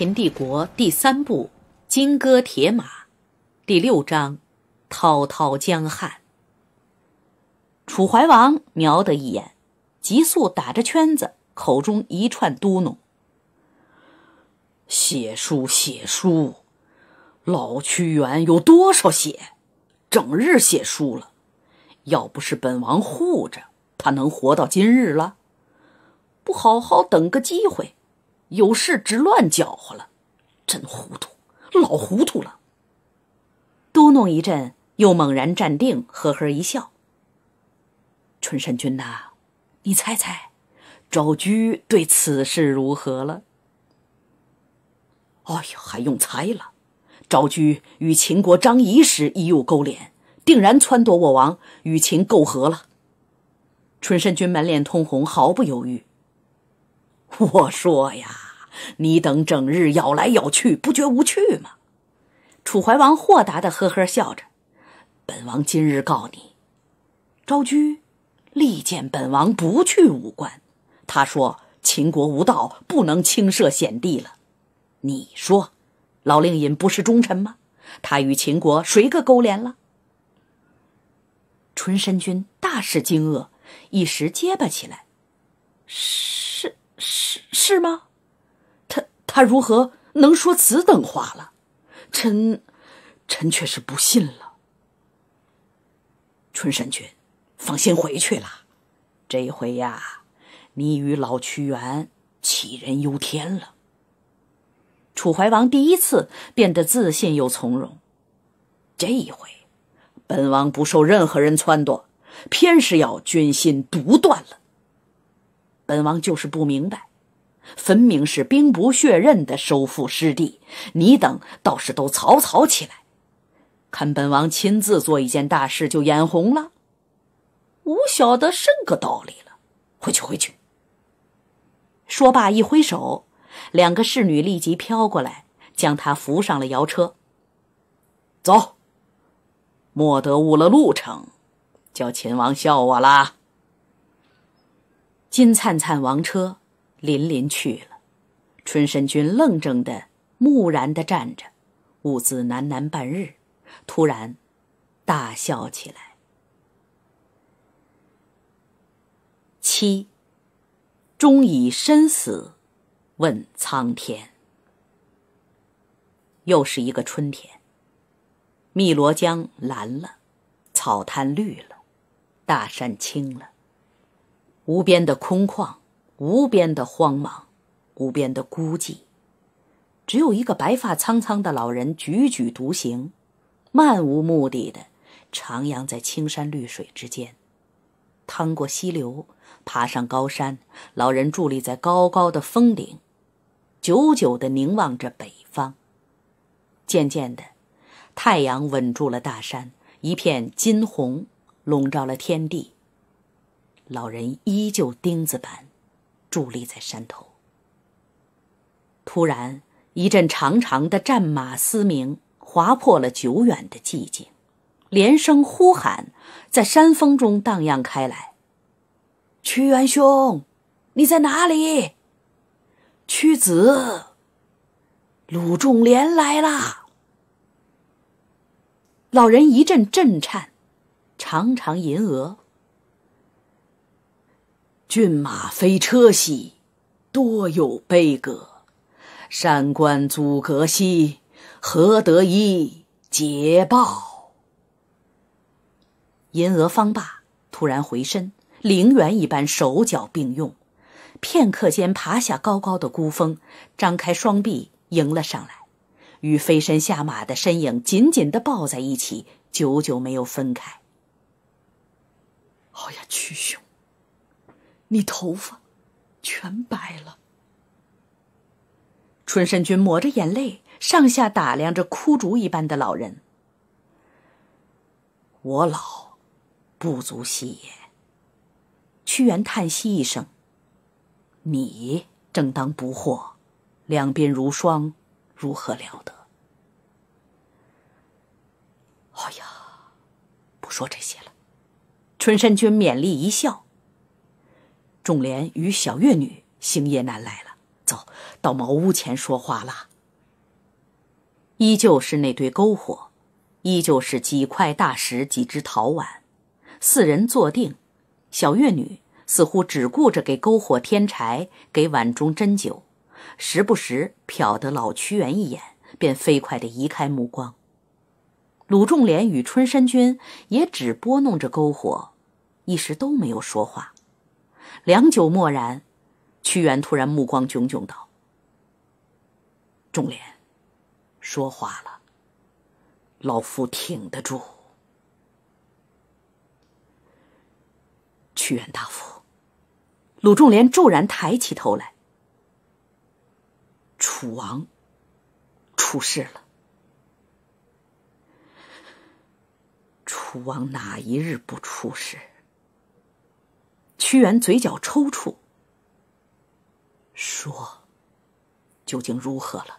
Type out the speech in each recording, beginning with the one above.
《秦帝国》第三部《金戈铁马》第六章《滔滔江汉》。楚怀王瞄得一眼，急速打着圈子，口中一串嘟哝：“写书，写书！老屈原有多少血？整日写书了。要不是本王护着他，能活到今日了？不好好等个机会。”有事直乱搅和了，真糊涂，老糊涂了。嘟哝一阵，又猛然站定，呵呵一笑。春申君呐，你猜猜，昭雎对此事如何了？哎呀，还用猜了？昭雎与秦国张仪时已有勾连，定然撺掇我王与秦媾和了。春申君满脸通红，毫不犹豫。我说呀，你等整日咬来咬去，不觉无趣吗？楚怀王豁达的呵呵笑着，本王今日告你，昭君力荐本王不去武关，他说秦国无道，不能轻涉险地了。你说，老令尹不是忠臣吗？他与秦国谁个勾连了？春申君大是惊愕，一时结巴起来，是是吗？他他如何能说此等话了？臣臣却是不信了。春申君，放心回去了。这一回呀，你与老屈原杞人忧天了。楚怀王第一次变得自信又从容。这一回，本王不受任何人撺掇，偏是要君心独断了。本王就是不明白，分明是兵不血刃的收复失地，你等倒是都草草起来，看本王亲自做一件大事就眼红了，吾晓得甚个道理了？回去，回去。说罢，一挥手，两个侍女立即飘过来，将他扶上了摇车。走，莫得误了路程，叫秦王笑我啦。金灿灿王车，林林去了。春申君愣怔的，木然的站着，兀自喃喃半日，突然大笑起来。七，终以身死，问苍天。又是一个春天，汨罗江蓝了，草滩绿了，大山青了。无边的空旷，无边的荒茫，无边的孤寂。只有一个白发苍苍的老人踽踽独行，漫无目的的徜徉在青山绿水之间。趟过溪流，爬上高山，老人伫立在高高的峰顶，久久的凝望着北方。渐渐的，太阳稳住了大山，一片金红笼罩了天地。老人依旧钉子般伫立在山头。突然，一阵长长的战马嘶鸣划破了久远的寂静，连声呼喊在山峰中荡漾开来：“屈原兄，你在哪里？”“屈子，鲁仲连来啦！”老人一阵震颤，长长银额。骏马飞车兮，多有悲歌；山关阻隔兮，何得一捷报？银娥方罢，突然回身，灵猿一般，手脚并用，片刻间爬下高高的孤峰，张开双臂迎了上来，与飞身下马的身影紧紧地抱在一起，久久没有分开。好呀，屈兄！你头发全白了。春申君抹着眼泪，上下打量着枯竹一般的老人。我老，不足惜也。屈原叹息一声：“你正当不惑，两鬓如霜，如何了得？”哎呀，不说这些了。春申君勉励一笑。仲连与小月女、星夜男来了，走到茅屋前说话了。依旧是那堆篝火，依旧是几块大石、几只陶碗，四人坐定。小月女似乎只顾着给篝火添柴、给碗中斟酒，时不时瞟得老屈原一眼，便飞快地移开目光。鲁仲连与春申君也只拨弄着篝火，一时都没有说话。良久默然，屈原突然目光炯炯道：“仲连，说话了。老夫挺得住。”屈原大夫，鲁仲连骤然抬起头来。楚王出事了。楚王哪一日不出事？屈原嘴角抽搐，说：“究竟如何了？”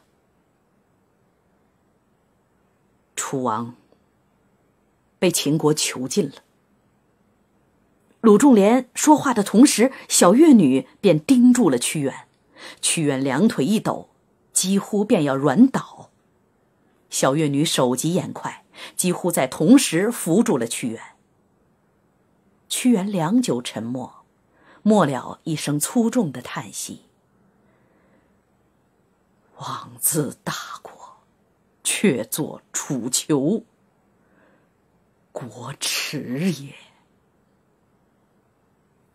楚王被秦国囚禁了。鲁仲连说话的同时，小月女便盯住了屈原。屈原两腿一抖，几乎便要软倒。小月女手疾眼快，几乎在同时扶住了屈原。屈原良久沉默。末了一声粗重的叹息，妄自大国，却作楚囚，国耻也。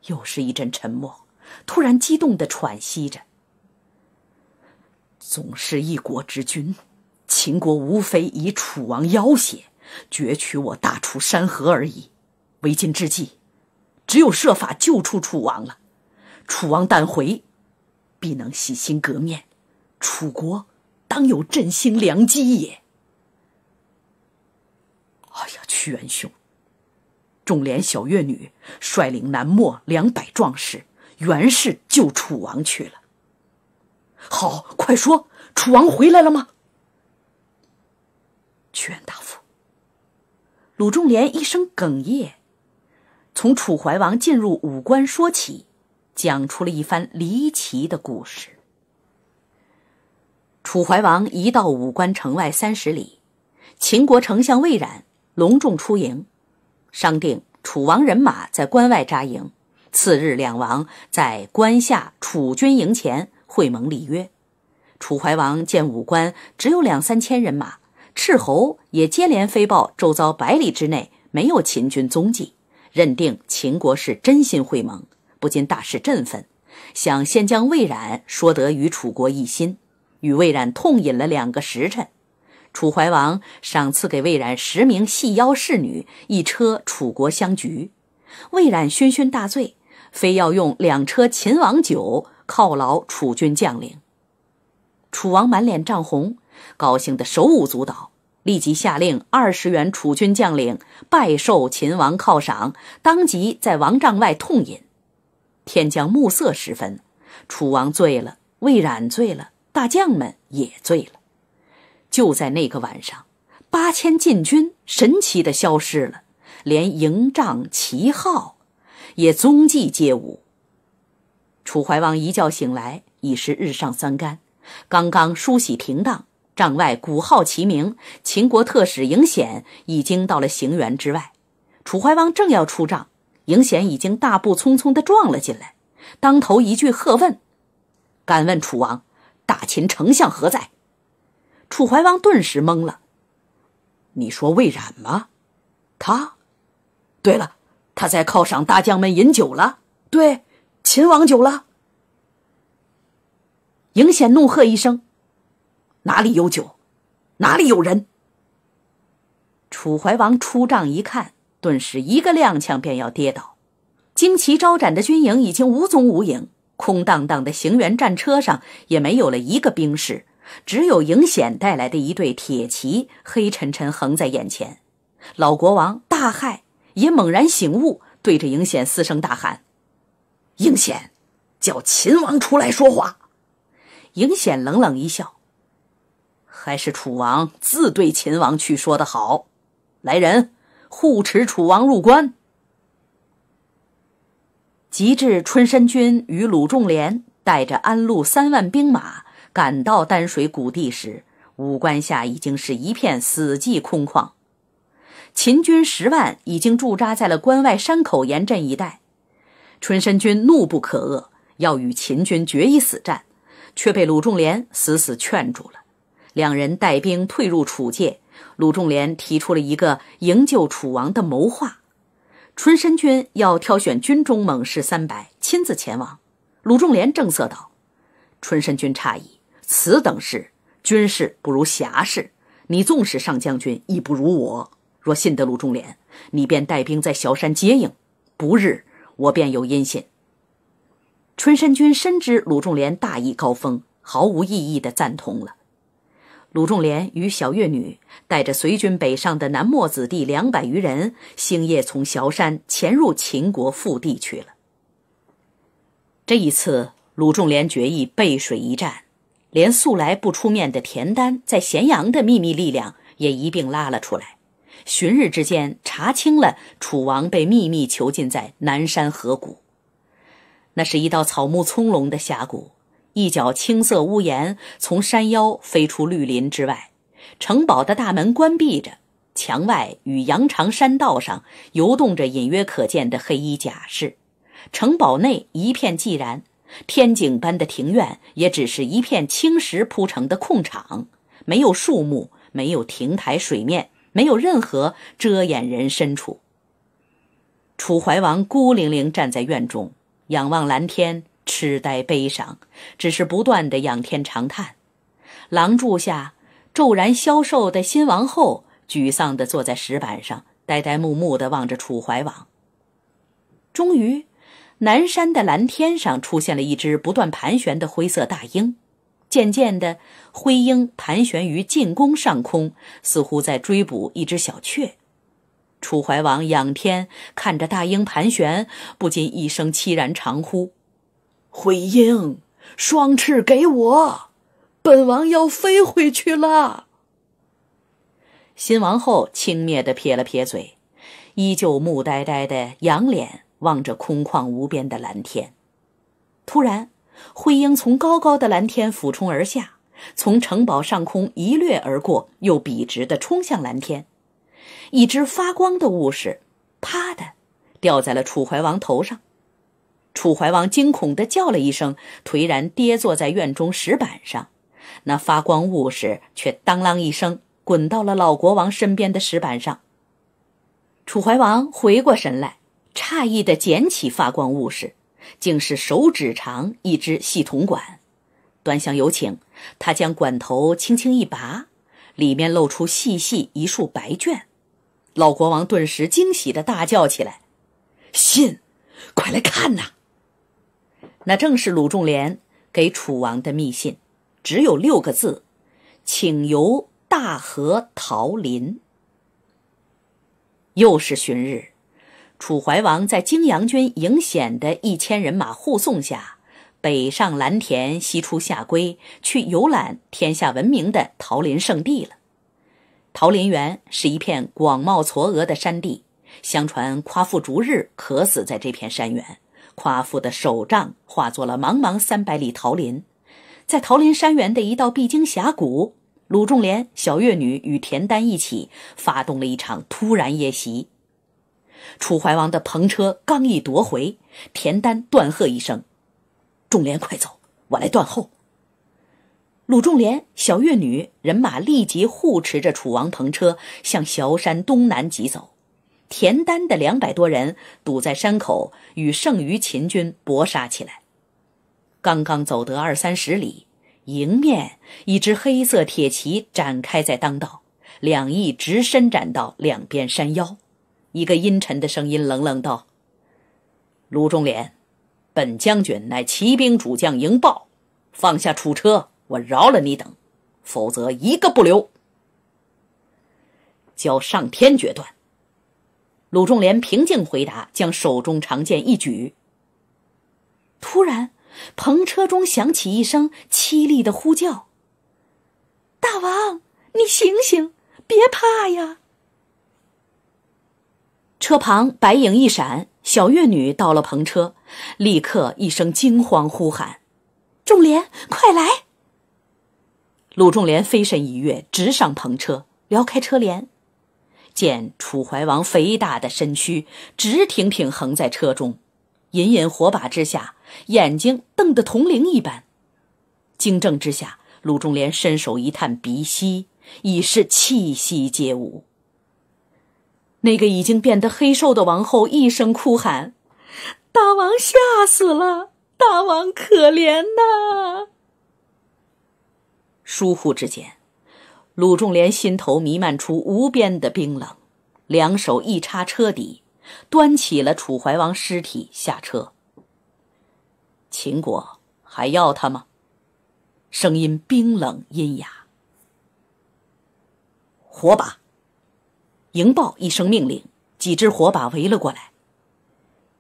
又是一阵沉默，突然激动的喘息着：“总是一国之君，秦国无非以楚王要挟，攫取我大楚山河而已。为今之计……”只有设法救出楚王了。楚王旦回，必能洗心革面，楚国当有振兴良机也。哎呀，屈原兄，仲连小月女率领南漠两百壮士，原是救楚王去了。好，快说，楚王回来了吗？屈原大夫，鲁仲连一声哽咽。从楚怀王进入武关说起，讲出了一番离奇的故事。楚怀王一到武关城外三十里，秦国丞相魏冉隆重出迎，商定楚王人马在关外扎营。次日，两王在关下楚军营前会盟立约。楚怀王见武关只有两三千人马，斥候也接连飞报周遭百里之内没有秦军踪迹。认定秦国是真心会盟，不禁大是振奋，想先将魏冉说得与楚国一心。与魏冉痛饮了两个时辰，楚怀王赏赐给魏冉十名细腰侍女，一车楚国香菊。魏冉醺醺大醉，非要用两车秦王酒犒劳楚军将领。楚王满脸涨红，高兴得手舞足蹈。立即下令，二十员楚军将领拜受秦王犒赏，当即在王帐外痛饮。天将暮色时分，楚王醉了，魏冉醉了，大将们也醉了。就在那个晚上，八千禁军神奇的消失了，连营帐旗号也踪迹皆无。楚怀王一觉醒来，已是日上三竿，刚刚梳洗停当。帐外鼓号齐鸣，秦国特使赢显已经到了行辕之外。楚怀王正要出帐，赢显已经大步匆匆地撞了进来，当头一句喝问：“敢问楚王，大秦丞相何在？”楚怀王顿时懵了：“你说魏冉吗？他？对了，他在犒赏大将们饮酒了。对，秦王酒了。”赢显怒喝一声。哪里有酒，哪里有人？楚怀王出帐一看，顿时一个踉跄，便要跌倒。旌旗招展的军营已经无踪无影，空荡荡的行辕战车上也没有了一个兵士，只有赢显带来的一对铁骑，黑沉沉横在眼前。老国王大骇，也猛然醒悟，对着赢显嘶声大喊：“赢显，叫秦王出来说话！”赢显冷冷一笑。还是楚王自对秦王去说的好。来人，护持楚王入关。及至春申君与鲁仲连带着安陆三万兵马赶到丹水谷地时，武关下已经是一片死寂空旷。秦军十万已经驻扎在了关外山口延镇一带。春申君怒不可遏，要与秦军决一死战，却被鲁仲连死死劝住了。两人带兵退入楚界，鲁仲连提出了一个营救楚王的谋划。春申君要挑选军中猛士三百，亲自前往。鲁仲连正色道：“春申君诧异，此等事，军事不如侠士。你纵使上将军，亦不如我。若信得鲁仲连，你便带兵在小山接应，不日我便有音信。”春申君深知鲁仲连大义高风，毫无异议地赞同了。鲁仲连与小月女带着随军北上的南漠子弟两百余人，星夜从崤山潜入秦国腹地去了。这一次，鲁仲连决意背水一战，连素来不出面的田丹在咸阳的秘密力量也一并拉了出来。旬日之间，查清了楚王被秘密囚禁在南山河谷，那是一道草木葱茏的峡谷。一角青色屋檐从山腰飞出绿林之外，城堡的大门关闭着。墙外与羊肠山道上游动着隐约可见的黑衣甲士。城堡内一片寂然，天井般的庭院也只是一片青石铺成的空场，没有树木，没有亭台，水面没有任何遮掩人身处。楚怀王孤零零站在院中，仰望蓝天。痴呆悲伤，只是不断的仰天长叹。廊柱下，骤然消瘦的新王后沮丧的坐在石板上，呆呆木木的望着楚怀王。终于，南山的蓝天上出现了一只不断盘旋的灰色大鹰。渐渐的，灰鹰盘旋于进宫上空，似乎在追捕一只小雀。楚怀王仰天看着大鹰盘旋，不禁一声凄然长呼。灰鹰，双翅给我，本王要飞回去了。新王后轻蔑的撇了撇嘴，依旧木呆呆的仰脸望着空旷无边的蓝天。突然，灰鹰从高高的蓝天俯冲而下，从城堡上空一掠而过，又笔直的冲向蓝天。一只发光的物事，啪的，掉在了楚怀王头上。楚怀王惊恐地叫了一声，颓然跌坐在院中石板上。那发光物事却当啷一声滚到了老国王身边的石板上。楚怀王回过神来，诧异地捡起发光物事，竟是手指长一支细铜管。端详有请，他将管头轻轻一拔，里面露出细细一束白绢。老国王顿时惊喜地大叫起来：“信，快来看呐！”那正是鲁仲连给楚王的密信，只有六个字：“请游大河桃林。”又是旬日，楚怀王在泾阳军赢显的一千人马护送下，北上蓝田，西出夏归，去游览天下闻名的桃林圣地了。桃林园是一片广袤嵯峨的山地，相传夸父逐日渴死在这片山原。夸父的手杖化作了茫茫三百里桃林，在桃林山原的一道必经峡谷，鲁仲连、小月女与田丹一起发动了一场突然夜袭。楚怀王的篷车刚一夺回，田丹断喝一声：“仲连，快走，我来断后。”鲁仲连、小月女人马立即护持着楚王篷车向崤山东南疾走。田丹的两百多人堵在山口，与剩余秦军搏杀起来。刚刚走得二三十里，迎面一支黑色铁骑展开在当道，两翼直伸展到两边山腰。一个阴沉的声音冷冷道：“卢忠廉，本将军乃骑兵主将，迎豹，放下楚车，我饶了你等，否则一个不留。交上天决断。”鲁仲连平静回答，将手中长剑一举。突然，篷车中响起一声凄厉的呼叫：“大王，你醒醒，别怕呀！”车旁白影一闪，小月女到了篷车，立刻一声惊慌呼喊：“仲连，快来！”鲁仲连飞身一跃，直上篷车，撩开车帘。见楚怀王肥大的身躯直挺挺横在车中，隐隐火把之下，眼睛瞪得铜铃一般。惊怔之下，鲁仲连伸手一探鼻息，已是气息皆无。那个已经变得黑瘦的王后一声哭喊：“大王吓死了！大王可怜呐！”疏忽之间。鲁仲连心头弥漫出无边的冰冷，两手一插车底，端起了楚怀王尸体下车。秦国还要他吗？声音冰冷阴哑。火把。营豹一声命令，几支火把围了过来。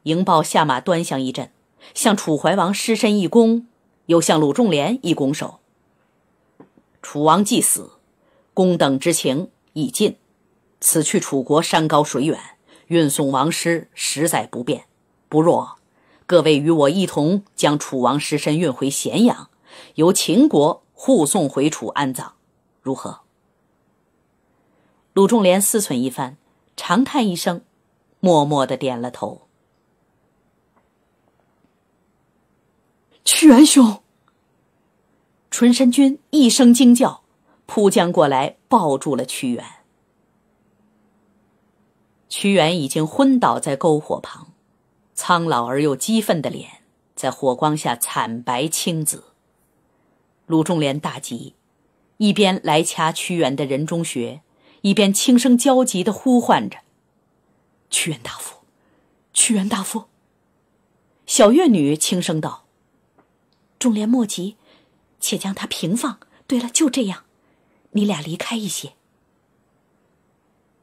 营豹下马端详一阵，向楚怀王尸身一躬，又向鲁仲连一拱手。楚王既死。公等之情已尽，此去楚国山高水远，运送王师实在不便。不若各位与我一同将楚王尸身运回咸阳，由秦国护送回楚安葬，如何？鲁仲连思忖一番，长叹一声，默默的点了头。屈原兄，春申君一声惊叫。扑将过来，抱住了屈原。屈原已经昏倒在篝火旁，苍老而又激愤的脸在火光下惨白青紫。鲁仲连大急，一边来掐屈原的人中穴，一边轻声焦急的呼唤着：“屈原大夫，屈原大夫。”小月女轻声道：“仲连莫急，且将他平放。对了，就这样。”你俩离开一些。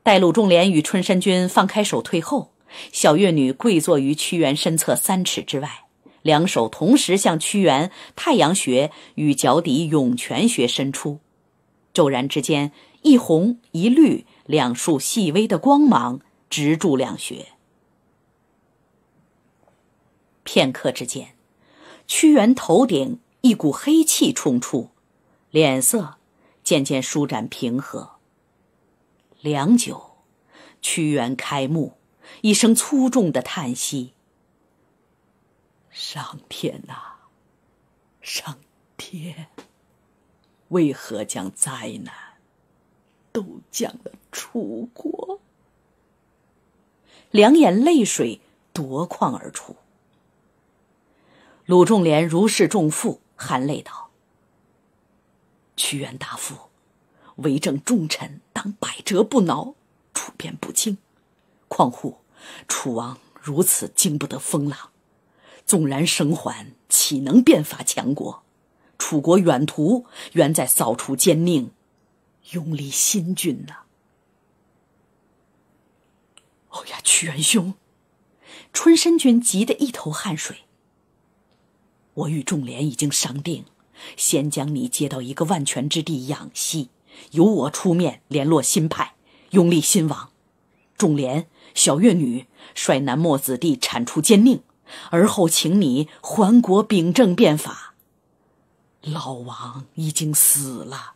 待鲁仲连与春申君放开手退后，小月女跪坐于屈原身侧三尺之外，两手同时向屈原太阳穴与脚底涌泉穴伸出。骤然之间，一红一绿两束细微的光芒直注两穴。片刻之间，屈原头顶一股黑气冲出，脸色。渐渐舒展平和。良久，屈原开幕，一声粗重的叹息：“上天呐，上天，为何将灾难都降了楚国？”两眼泪水夺眶而出。鲁仲连如释重负，含泪道。屈原大夫，为政重臣，当百折不挠，处变不惊。况乎楚王如此，经不得风浪。纵然生还，岂能变法强国？楚国远图，原在扫除奸佞，拥立新君呐。哦呀，屈原兄，春申君急得一头汗水。我与仲连已经商定。先将你接到一个万全之地养息，由我出面联络新派，拥立新王。仲连、小月女率南漠子弟铲除奸佞，而后请你还国秉政变法。老王已经死了，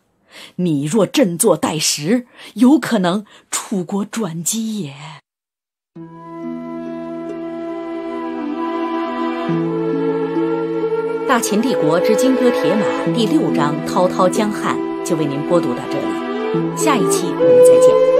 你若振作待时，有可能楚国转机也。《大秦帝国之金戈铁马》第六章《滔滔江汉》就为您播读到这里，下一期我们再见。